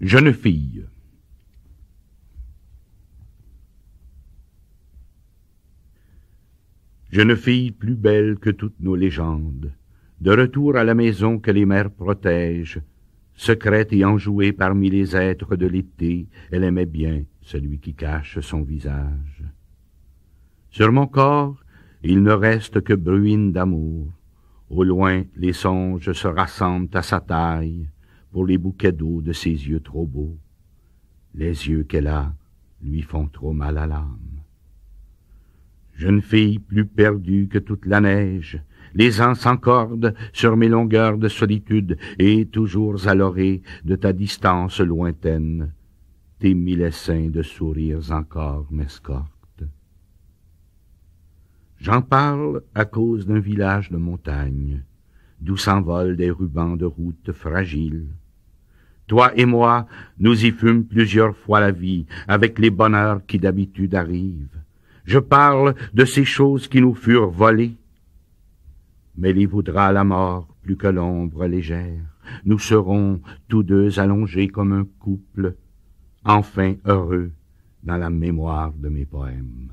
Jeune fille. Jeune fille plus belle que toutes nos légendes, de retour à la maison que les mères protègent, secrète et enjouée parmi les êtres de l'été, elle aimait bien celui qui cache son visage. Sur mon corps, il ne reste que bruine d'amour. Au loin, les songes se rassemblent à sa taille pour les bouquets d'eau de ses yeux trop beaux. Les yeux qu'elle a lui font trop mal à l'âme. Jeune fille plus perdue que toute la neige, les ans s'encordent sur mes longueurs de solitude et toujours à l'orée de ta distance lointaine, tes mille essaims de sourires encore m'escortent. J'en parle à cause d'un village de montagne, d'où s'envolent des rubans de route fragiles, toi et moi, nous y fûmes plusieurs fois la vie, avec les bonheurs qui d'habitude arrivent. Je parle de ces choses qui nous furent volées. Mais les voudra la mort plus que l'ombre légère. Nous serons tous deux allongés comme un couple, enfin heureux dans la mémoire de mes poèmes.